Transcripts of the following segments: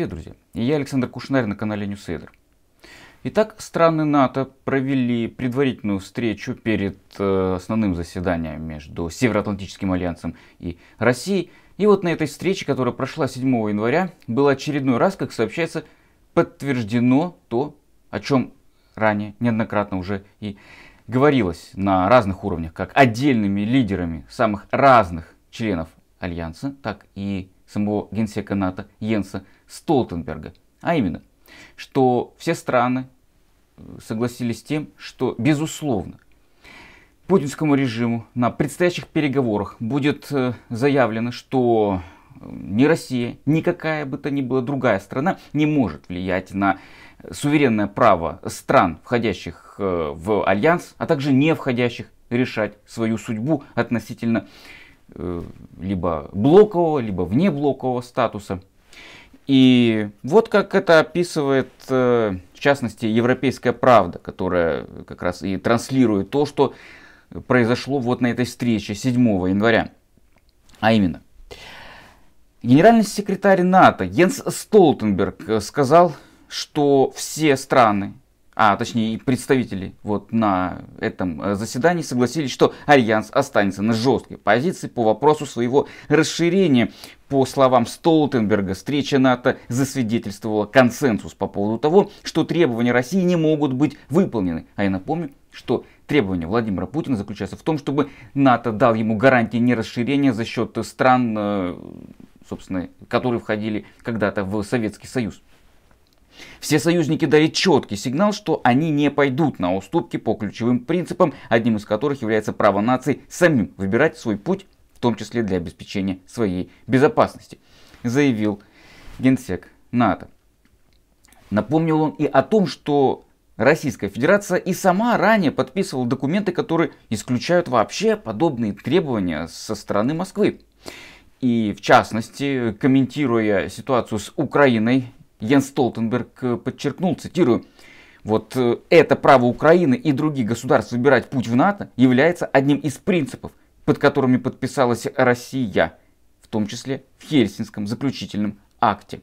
Привет, друзья! Я Александр Кушнарь на канале Ньюсейдер. Итак, страны НАТО провели предварительную встречу перед э, основным заседанием между Североатлантическим альянсом и Россией. И вот на этой встрече, которая прошла 7 января, было очередной раз, как сообщается, подтверждено то, о чем ранее неоднократно уже и говорилось на разных уровнях, как отдельными лидерами самых разных членов Альянса, так и самого генсека НАТО Йенса Столтенберга. А именно, что все страны э, согласились с тем, что, безусловно, путинскому режиму на предстоящих переговорах будет э, заявлено, что э, ни Россия, ни какая бы то ни была другая страна не может влиять на суверенное право стран, входящих в альянс, а также не входящих, решать свою судьбу относительно Э, либо блокового, либо внеблокового статуса. И вот как это описывает, э, в частности, «Европейская правда», которая как раз и транслирует то, что произошло вот на этой встрече 7 января. А именно, генеральный секретарь НАТО Йенс Столтенберг э, сказал, что все страны а точнее и представители вот на этом э, заседании согласились, что Альянс останется на жесткой позиции по вопросу своего расширения. По словам Столтенберга, встреча НАТО засвидетельствовала консенсус по поводу того, что требования России не могут быть выполнены. А я напомню, что требование Владимира Путина заключается в том, чтобы НАТО дал ему гарантии нерасширения за счет стран, э, собственно, которые входили когда-то в Советский Союз. Все союзники дали четкий сигнал, что они не пойдут на уступки по ключевым принципам, одним из которых является право наций самим выбирать свой путь, в том числе для обеспечения своей безопасности, заявил генсек НАТО. Напомнил он и о том, что Российская Федерация и сама ранее подписывала документы, которые исключают вообще подобные требования со стороны Москвы. И в частности, комментируя ситуацию с Украиной, Ян Столтенберг э, подчеркнул, цитирую, вот э, это право Украины и других государств выбирать путь в НАТО является одним из принципов, под которыми подписалась Россия, в том числе в Хельсинском заключительном акте.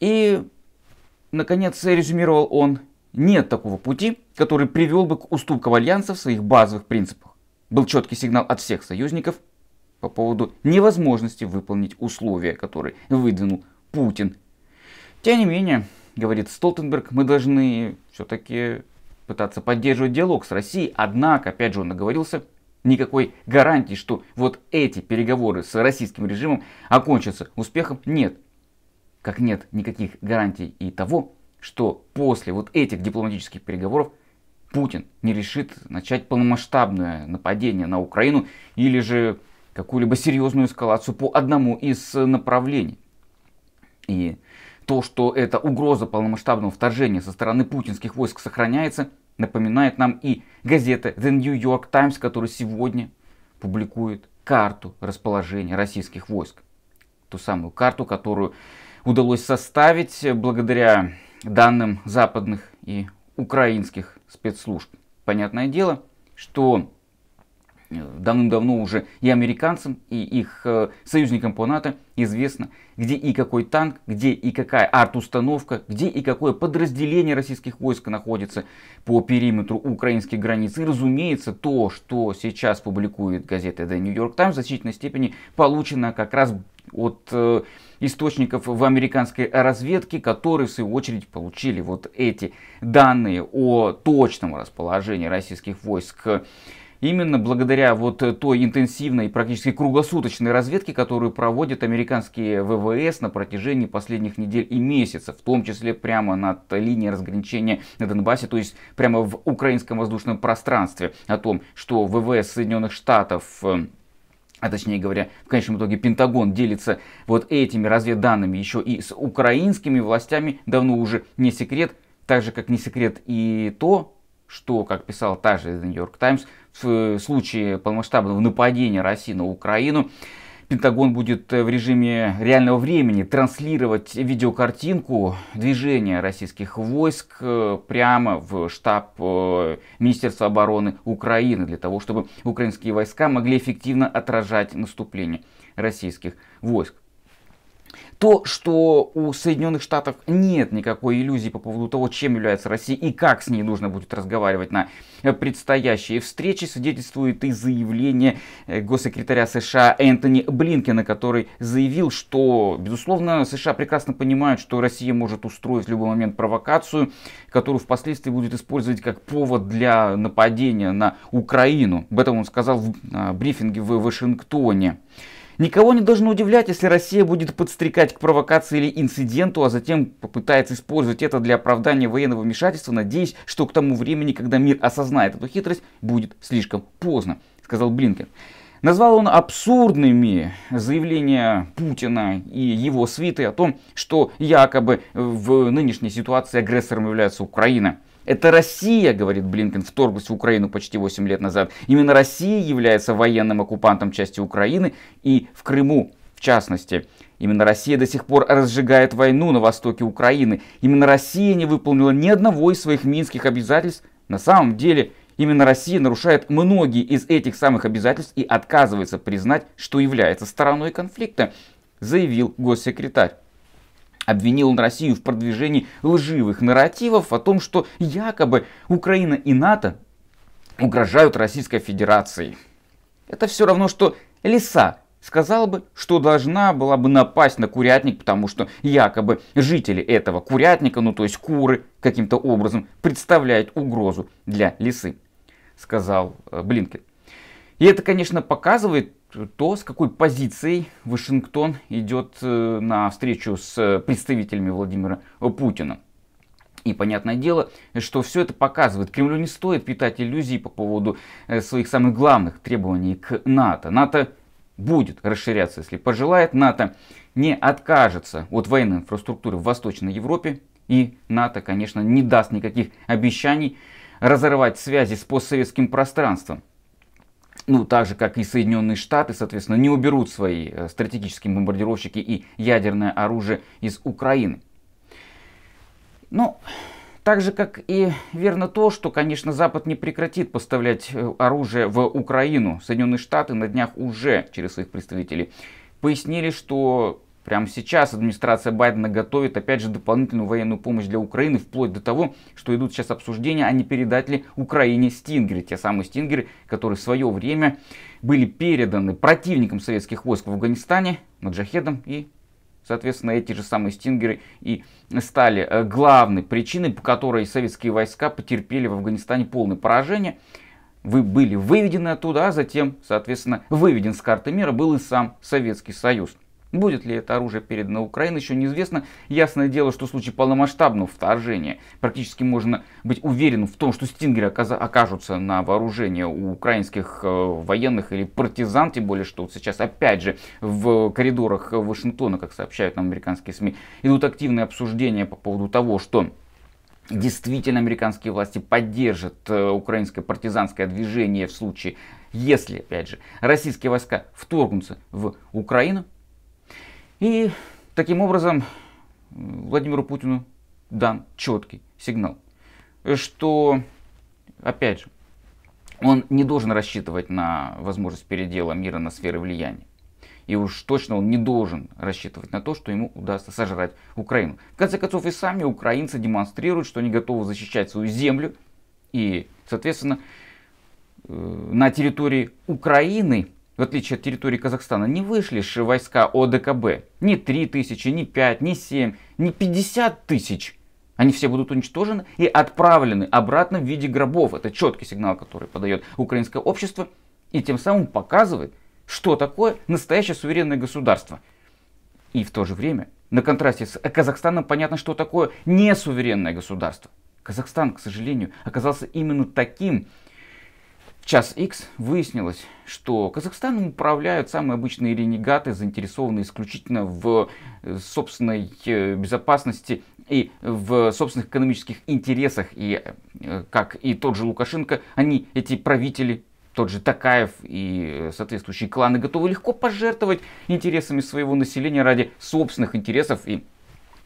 И, наконец, резюмировал он, нет такого пути, который привел бы к уступкам альянса в своих базовых принципах. Был четкий сигнал от всех союзников по поводу невозможности выполнить условия, которые выдвинул Путин тем не менее, говорит Столтенберг, мы должны все-таки пытаться поддерживать диалог с Россией, однако, опять же, он наговорился, никакой гарантии, что вот эти переговоры с российским режимом окончатся успехом, нет. Как нет никаких гарантий и того, что после вот этих дипломатических переговоров Путин не решит начать полномасштабное нападение на Украину или же какую-либо серьезную эскалацию по одному из направлений. И то, что эта угроза полномасштабного вторжения со стороны путинских войск сохраняется, напоминает нам и газета The New York Times, которая сегодня публикует карту расположения российских войск. Ту самую карту, которую удалось составить благодаря данным западных и украинских спецслужб. Понятное дело, что давным-давно уже и американцам, и их э, союзникам по НАТО известно, где и какой танк, где и какая арт-установка, где и какое подразделение российских войск находится по периметру украинских границ. И разумеется, то, что сейчас публикует газета The New York Times, в значительной степени получено как раз от э, источников в американской разведке, которые в свою очередь получили вот эти данные о точном расположении российских войск Именно благодаря вот э, той интенсивной, практически круглосуточной разведке, которую проводят американские ВВС на протяжении последних недель и месяцев, в том числе прямо над линией разграничения на Донбассе, то есть прямо в украинском воздушном пространстве, о том, что ВВС Соединенных Штатов э, а точнее говоря, в конечном итоге Пентагон делится вот этими разведданными еще и с украинскими властями, давно уже не секрет, так же как не секрет и то, что, как писал та же The New York Times, в э, случае полномасштабного нападения России на Украину, Пентагон будет э, в режиме реального времени транслировать видеокартинку движения российских войск э, прямо в штаб Министерства обороны Украины для того, чтобы украинские войска могли эффективно отражать наступление российских войск. То, что у Соединенных Штатов нет никакой иллюзии по поводу того, чем является Россия и как с ней нужно будет разговаривать на предстоящей встрече, свидетельствует и заявление э, госсекретаря США Энтони Блинкена, который заявил, что, безусловно, США прекрасно понимают, что Россия может устроить в любой момент провокацию, которую впоследствии будет использовать как повод для нападения на Украину. Об этом он сказал в брифинге в Вашингтоне. Никого не должно удивлять, если Россия будет подстрекать к провокации или инциденту, а затем попытается использовать это для оправдания военного вмешательства, надеясь, что к тому времени, когда мир осознает эту хитрость, будет слишком поздно, сказал Блинкен. Назвал он абсурдными заявления Путина и его свиты о том, что якобы в нынешней ситуации агрессором является Украина. Это Россия, говорит Блинкен, вторглась в Украину почти 8 лет назад. Именно Россия является военным оккупантом части Украины и в Крыму, в частности. Именно Россия до сих пор разжигает войну на востоке Украины. Именно Россия не выполнила ни одного из своих минских обязательств. На самом деле, именно Россия нарушает многие из этих самых обязательств и отказывается признать, что является стороной конфликта, заявил госсекретарь обвинил он Россию в продвижении лживых нарративов о том, что якобы Украина и НАТО угрожают Российской Федерации. Это все равно, что лиса сказала бы, что должна была бы напасть на курятник, потому что якобы жители этого курятника, ну то есть куры, каким-то образом представляют угрозу для лисы, сказал э, Блинкин. И это, конечно, показывает то, с какой позицией Вашингтон идет э, на встречу с представителями Владимира Путина. И понятное дело, что все это показывает, Кремлю не стоит питать иллюзии по поводу э, своих самых главных требований к НАТО. НАТО будет расширяться, если пожелает. НАТО не откажется от военной инфраструктуры в Восточной Европе. И НАТО, конечно, не даст никаких обещаний разорвать связи с постсоветским пространством ну, так же, как и Соединенные Штаты, соответственно, не уберут свои э, стратегические бомбардировщики и ядерное оружие из Украины. Ну, так же, как и верно то, что, конечно, Запад не прекратит поставлять э, оружие в Украину. Соединенные Штаты на днях уже через своих представителей пояснили, что Прямо сейчас администрация Байдена готовит, опять же, дополнительную военную помощь для Украины, вплоть до того, что идут сейчас обсуждения, а не передать ли Украине стингеры. Те самые стингеры, которые в свое время были переданы противникам советских войск в Афганистане, маджахедам и Соответственно, эти же самые стингеры и стали э, главной причиной, по которой советские войска потерпели в Афганистане полное поражение вы были выведены оттуда, а затем, соответственно, выведен с карты мира был и сам Советский Союз. Будет ли это оружие передано Украине, еще неизвестно. Ясное дело, что в случае полномасштабного вторжения практически можно быть уверенным в том, что стингеры окажутся на вооружение у украинских э, военных или партизан, тем более, что вот сейчас опять же в коридорах Вашингтона, как сообщают нам американские СМИ, идут активные обсуждения по поводу того, что действительно американские власти поддержат э, украинское партизанское движение в случае, если, опять же, российские войска вторгнутся в Украину, и таким образом Владимиру Путину дан четкий сигнал, что, опять же, он не должен рассчитывать на возможность передела мира на сферы влияния. И уж точно он не должен рассчитывать на то, что ему удастся сожрать Украину. В конце концов, и сами украинцы демонстрируют, что они готовы защищать свою землю. И, соответственно, э, на территории Украины в отличие от территории Казахстана, не вышли же войска ОДКБ. Ни 3 тысячи, ни 5, ни 7, ни 50 тысяч. Они все будут уничтожены и отправлены обратно в виде гробов. Это четкий сигнал, который подает украинское общество и тем самым показывает, что такое настоящее суверенное государство. И в то же время, на контрасте с Казахстаном, понятно, что такое несуверенное государство. Казахстан, к сожалению, оказался именно таким, в час X выяснилось, что Казахстаном управляют самые обычные ренегаты, заинтересованные исключительно в э, собственной э, безопасности и в собственных экономических интересах. И э, как и тот же Лукашенко, они, эти правители, тот же Такаев и соответствующие кланы готовы легко пожертвовать интересами своего населения ради собственных интересов и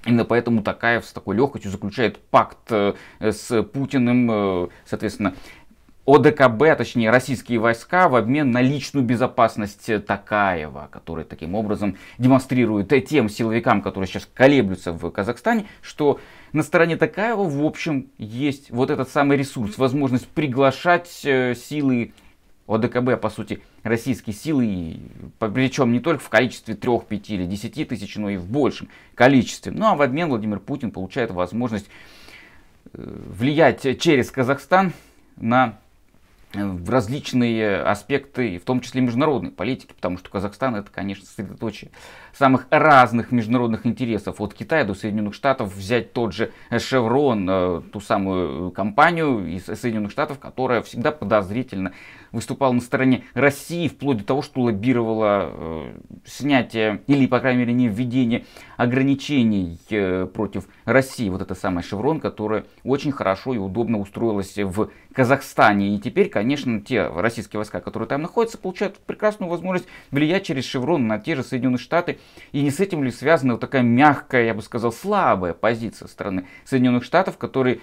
Именно поэтому Такаев с такой легкостью заключает пакт с Путиным, соответственно, ОДКБ, а точнее российские войска в обмен на личную безопасность Такаева, который таким образом демонстрирует тем силовикам, которые сейчас колеблются в Казахстане, что на стороне Такаева, в общем, есть вот этот самый ресурс, возможность приглашать э, силы ОДКБ, по сути, российские силы, причем не только в количестве 3, 5 или 10 тысяч, но и в большем количестве. Ну а в обмен Владимир Путин получает возможность э, влиять через Казахстан на в различные аспекты, в том числе международной политики, потому что Казахстан это, конечно, сосредоточие самых разных международных интересов, от Китая до Соединенных Штатов, взять тот же Шеврон, э, ту самую э, компанию из Соединенных Штатов, которая всегда подозрительно выступала на стороне России, вплоть до того, что лоббировала э, снятие или, по крайней мере, не введение ограничений э, против России. Вот эта самая «Шеврон», которая очень хорошо и удобно устроилась в Казахстане. И теперь, конечно, те российские войска, которые там находятся, получают прекрасную возможность влиять через «Шеврон» на те же Соединенные Штаты. И не с этим ли связана вот такая мягкая, я бы сказал, слабая позиция страны Соединенных Штатов, которые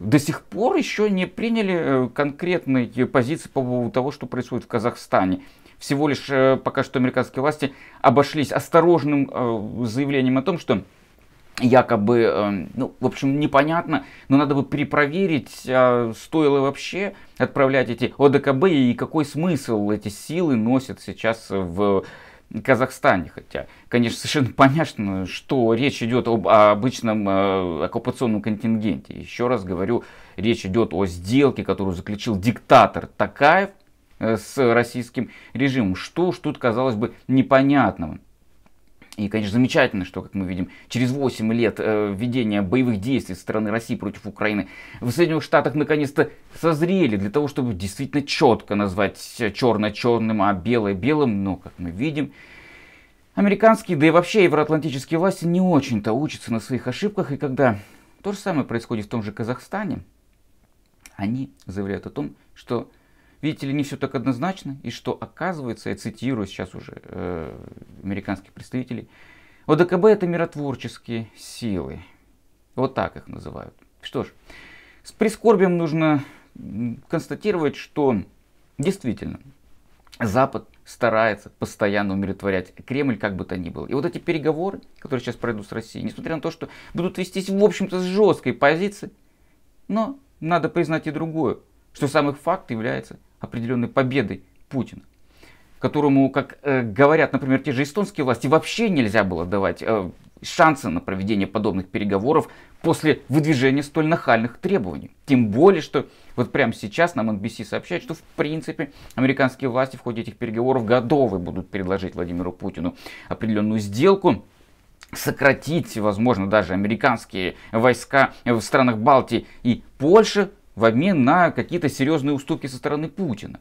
до сих пор еще не приняли э, конкретные позиции по поводу того, что происходит в Казахстане. Всего лишь э, пока что американские власти обошлись осторожным э, заявлением о том, что якобы, ну, в общем, непонятно, но надо бы перепроверить, а стоило вообще отправлять эти ОДКБ и какой смысл эти силы носят сейчас в Казахстане. Хотя, конечно, совершенно понятно, что речь идет об обычном э, оккупационном контингенте. Еще раз говорю, речь идет о сделке, которую заключил диктатор Такаев э, с российским режимом. Что уж тут казалось бы непонятного. И, конечно, замечательно, что, как мы видим, через 8 лет э, ведения боевых действий со стороны России против Украины в Соединенных Штатах наконец-то созрели для того, чтобы действительно четко назвать черное черным, а белое белым. Но, как мы видим, американские, да и вообще евроатлантические власти не очень-то учатся на своих ошибках. И когда то же самое происходит в том же Казахстане, они заявляют о том, что видите ли, не все так однозначно, и что оказывается, я цитирую сейчас уже э, американских представителей, ОДКБ это миротворческие силы. Вот так их называют. Что ж, с прискорбием нужно констатировать, что действительно Запад старается постоянно умиротворять Кремль, как бы то ни было. И вот эти переговоры, которые сейчас пройдут с Россией, несмотря на то, что будут вестись, в общем-то, с жесткой позиции, но надо признать и другое, что сам их факт является определенной победой Путина которому, как э, говорят, например, те же эстонские власти, вообще нельзя было давать э, шансы на проведение подобных переговоров после выдвижения столь нахальных требований. Тем более, что вот прямо сейчас нам NBC сообщает, что в принципе американские власти в ходе этих переговоров готовы будут предложить Владимиру Путину определенную сделку, сократить, возможно, даже американские войска в странах Балтии и Польши в обмен на какие-то серьезные уступки со стороны Путина.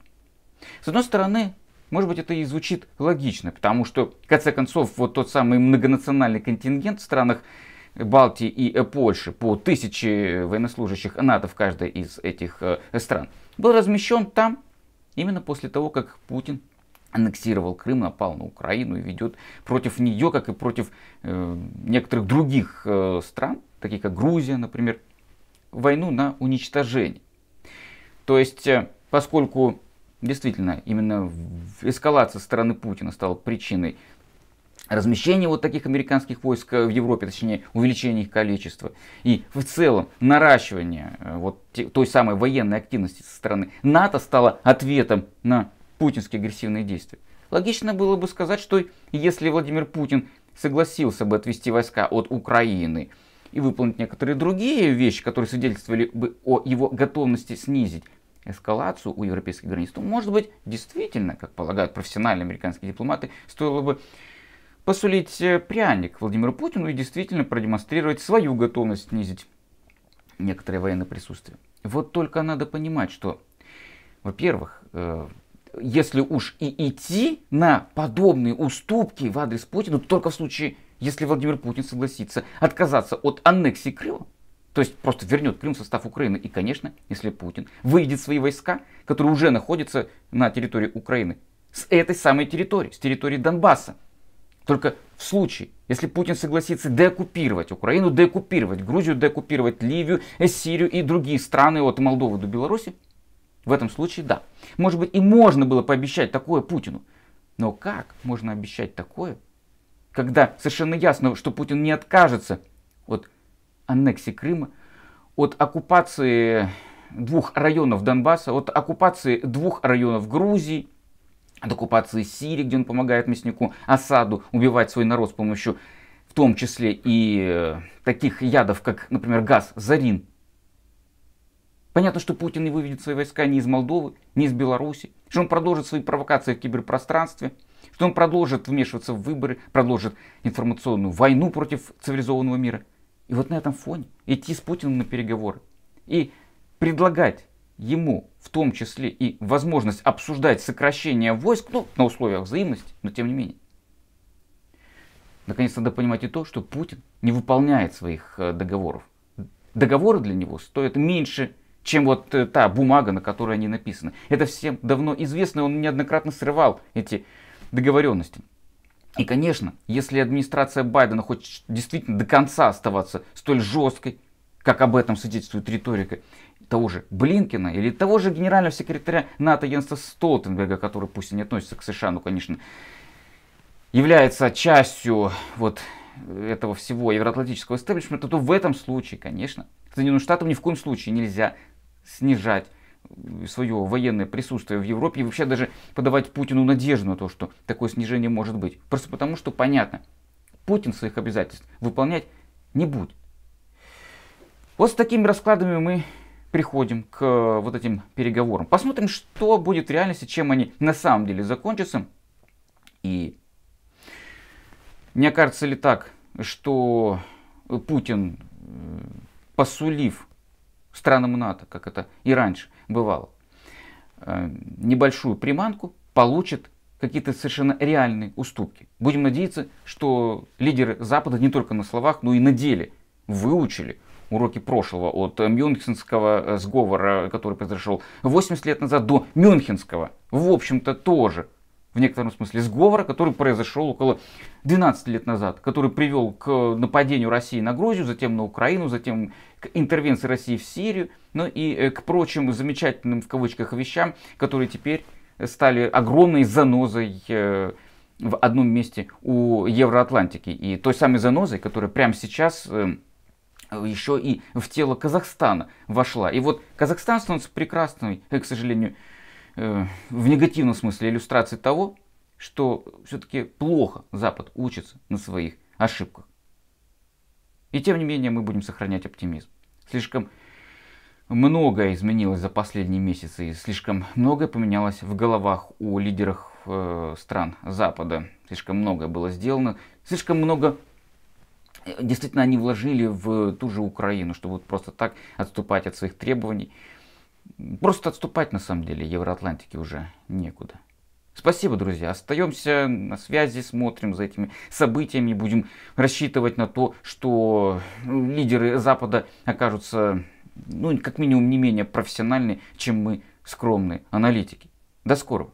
С одной стороны, может быть, это и звучит логично, потому что, в конце концов, вот тот самый многонациональный контингент в странах Балтии и э, Польши по тысяче военнослужащих НАТО в каждой из этих э, стран был размещен там именно после того, как Путин аннексировал Крым, напал на Украину и ведет против нее, как и против э, некоторых других э, стран, таких как Грузия, например, войну на уничтожение. То есть, э, поскольку действительно именно эскалация стороны Путина стала причиной размещения вот таких американских войск э, в Европе, точнее увеличения их количества и в целом наращивание э, вот той самой военной активности со стороны НАТО стало ответом на путинские агрессивные действия. Логично было бы сказать, что если Владимир Путин согласился бы отвести войска от Украины, и выполнить некоторые другие вещи, которые свидетельствовали бы о его готовности снизить эскалацию у европейских границ, то, может быть, действительно, как полагают профессиональные американские дипломаты, стоило бы посулить э, пряник Владимиру Путину и действительно продемонстрировать свою готовность снизить некоторое военное присутствие. Вот только надо понимать, что, во-первых, э, если уж и идти на подобные уступки в адрес Путина, то только в случае если Владимир Путин согласится отказаться от аннексии Крыма, то есть просто вернет Крым в состав Украины. И, конечно, если Путин выйдет свои войска, которые уже находятся на территории Украины, с этой самой территории, с территории Донбасса. Только в случае, если Путин согласится деоккупировать Украину, деоккупировать Грузию, деоккупировать Ливию, Сирию и другие страны от Молдовы до Беларуси, в этом случае да. Может быть и можно было пообещать такое Путину. Но как можно обещать такое когда совершенно ясно, что Путин не откажется от аннексии Крыма, от оккупации двух районов Донбасса, от оккупации двух районов Грузии, от оккупации Сирии, где он помогает мяснику Асаду убивать свой народ с помощью в том числе и э, таких ядов, как, например, газ Зарин. Понятно, что Путин не выведет свои войска ни из Молдовы, ни из Беларуси, что он продолжит свои провокации в киберпространстве – что он продолжит вмешиваться в выборы, продолжит информационную войну против цивилизованного мира. И вот на этом фоне идти с Путиным на переговоры и предлагать ему в том числе и возможность обсуждать сокращение войск, ну, на условиях взаимности, но тем не менее. Наконец надо понимать и то, что Путин не выполняет своих э, договоров. Договоры для него стоят меньше, чем вот э, та бумага, на которой они написаны. Это всем давно известно, он неоднократно срывал эти договоренностям. И, конечно, если администрация Байдена хочет действительно до конца оставаться столь жесткой, как об этом свидетельствует риторика того же Блинкина или того же генерального секретаря НАТО Йенса Столтенберга, который пусть и не относится к США, но, конечно, является частью вот этого всего евроатлантического истеблишмента, то в этом случае, конечно, Соединенным Штатам ни в коем случае нельзя снижать свое военное присутствие в Европе и вообще даже подавать Путину надежду на то, что такое снижение может быть. Просто потому, что понятно, Путин своих обязательств выполнять не будет. Вот с такими раскладами мы приходим к э, вот этим переговорам. Посмотрим, что будет в реальности, чем они на самом деле закончатся. И мне кажется ли так, что Путин, э, посулив странам НАТО, как это и раньше бывало. Э, небольшую приманку получит какие-то совершенно реальные уступки. Будем надеяться, что лидеры Запада не только на словах, но и на деле выучили уроки прошлого от Мюнхенского э, сговора, который произошел 80 лет назад, до Мюнхенского, в общем-то, тоже – в некотором смысле сговора, который произошел около 12 лет назад, который привел к нападению России на Грузию, затем на Украину, затем к интервенции России в Сирию, ну и э, к прочим замечательным в кавычках вещам, которые теперь стали огромной занозой э, в одном месте у Евроатлантики. И той самой занозой, которая прямо сейчас э, еще и в тело Казахстана вошла. И вот Казахстан становится прекрасной, к сожалению, Э, в негативном смысле иллюстрации того, что все-таки плохо Запад учится на своих ошибках. И тем не менее мы будем сохранять оптимизм. Слишком многое изменилось за последние месяцы и слишком многое поменялось в головах у лидеров э, стран Запада. Слишком многое было сделано, слишком много э, действительно они вложили в ту же Украину, чтобы вот просто так отступать от своих требований. Просто отступать на самом деле Евроатлантике уже некуда. Спасибо, друзья. Остаемся на связи, смотрим за этими событиями, будем рассчитывать на то, что ну, лидеры Запада окажутся, ну, как минимум, не менее профессиональны, чем мы, скромные аналитики. До скорого.